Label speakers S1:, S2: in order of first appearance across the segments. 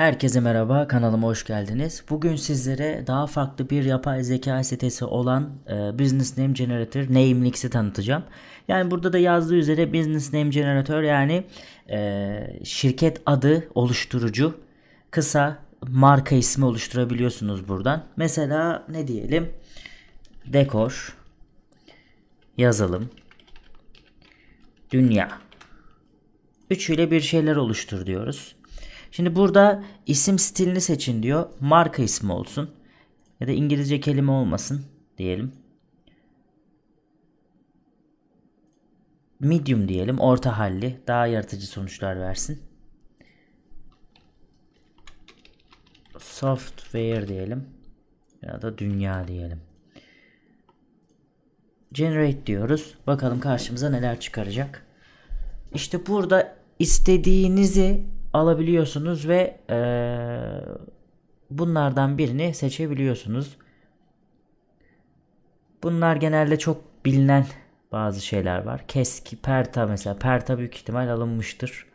S1: Herkese merhaba, kanalıma hoş geldiniz. Bugün sizlere daha farklı bir yapay zeka sitesi olan e, Business Name Generator Namelix'i tanıtacağım. Yani burada da yazdığı üzere Business Name Generator yani e, şirket adı oluşturucu kısa marka ismi oluşturabiliyorsunuz buradan. Mesela ne diyelim? Dekor yazalım. Dünya. Üçüyle bir şeyler oluştur diyoruz. Şimdi burada isim stilini seçin diyor. Marka ismi olsun. Ya da İngilizce kelime olmasın diyelim. Medium diyelim. Orta halli. Daha yaratıcı sonuçlar versin. Software diyelim. Ya da dünya diyelim. Generate diyoruz. Bakalım karşımıza neler çıkaracak. İşte burada istediğinizi alabiliyorsunuz ve e, bunlardan birini seçebiliyorsunuz. Bunlar genelde çok bilinen bazı şeyler var. Keski, Perta mesela. Perta büyük ihtimal alınmıştır.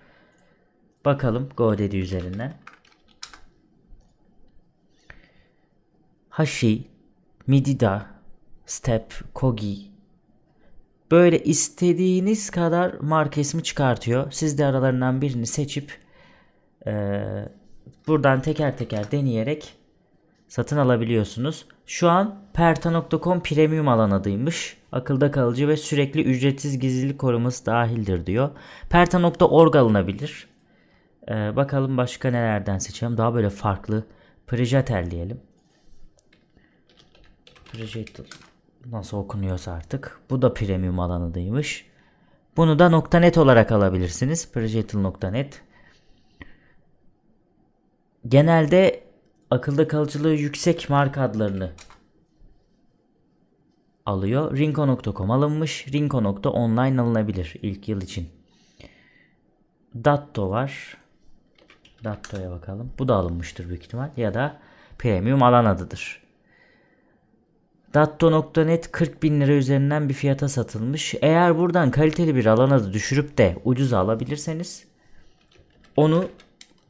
S1: Bakalım GoDaddy üzerinden. Hashi, Midida, Step, Kogi. Böyle istediğiniz kadar marka ismi çıkartıyor. Siz de aralarından birini seçip e, buradan teker teker deneyerek satın alabiliyorsunuz. Şu an perta.com premium alan adıymış. Akılda kalıcı ve sürekli ücretsiz gizlilik koruması dahildir diyor. Perta.org alınabilir. Ee, bakalım başka nelerden seçelim. Daha böyle farklı. Prijatel diyelim. Prijatel nasıl okunuyorsa artık. Bu da premium alanıdaymış. Bunu da .net olarak alabilirsiniz. Prijatel.net genelde akılda kalıcılığı yüksek marka adlarını alıyor. Rinko.com alınmış. Rinko.online alınabilir ilk yıl için. Datto var. Datto'ya bakalım. Bu da alınmıştır büyük ihtimal. Ya da premium alan adıdır. Datto.net 40 bin lira üzerinden bir fiyata satılmış. Eğer buradan kaliteli bir alan adı düşürüp de ucuza alabilirseniz onu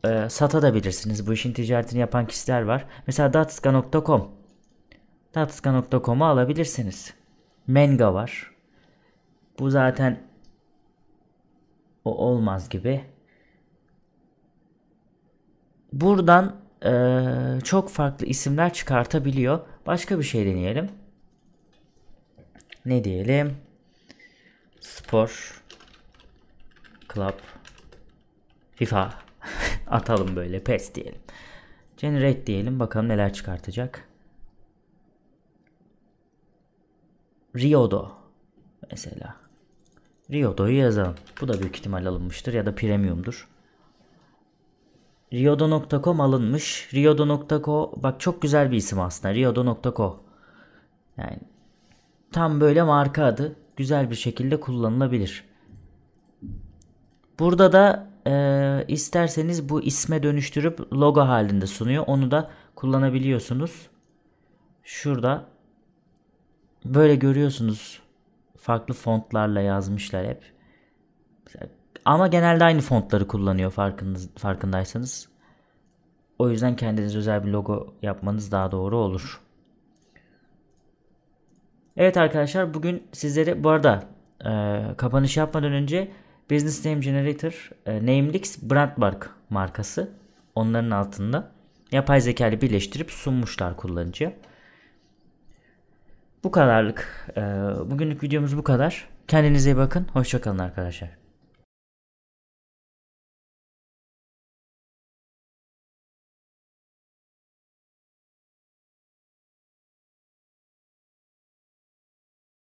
S1: e, satabilirsiniz. Bu işin ticaretini yapan kişiler var. Mesela datska.com datska.com'u alabilirsiniz. Menga var. Bu zaten o olmaz gibi. Buradan e, çok farklı isimler çıkartabiliyor. Başka bir şey deneyelim. Ne diyelim? Spor Club FIFA Atalım böyle pes diyelim. Generate diyelim bakalım neler çıkartacak. Riodo mesela. Riodo'yu yazalım. Bu da büyük ihtimal alınmıştır ya da premiumdur. Riodo.com alınmış. Riodo.co bak çok güzel bir isim aslında. Riodo.co yani tam böyle marka adı güzel bir şekilde kullanılabilir. Burada da e, isterseniz bu isme dönüştürüp logo halinde sunuyor. Onu da kullanabiliyorsunuz. Şurada böyle görüyorsunuz. Farklı fontlarla yazmışlar hep. Ama genelde aynı fontları kullanıyor farkınız, farkındaysanız. O yüzden kendiniz özel bir logo yapmanız daha doğru olur. Evet arkadaşlar bugün sizlere bu arada e, kapanış yapmadan önce Business Name Generator e, Namelix Brandmark markası onların altında yapay zeka ile birleştirip sunmuşlar kullanıcıya. Bu kadarlık. E, bugünlük videomuz bu kadar. Kendinize iyi bakın. Hoşçakalın arkadaşlar.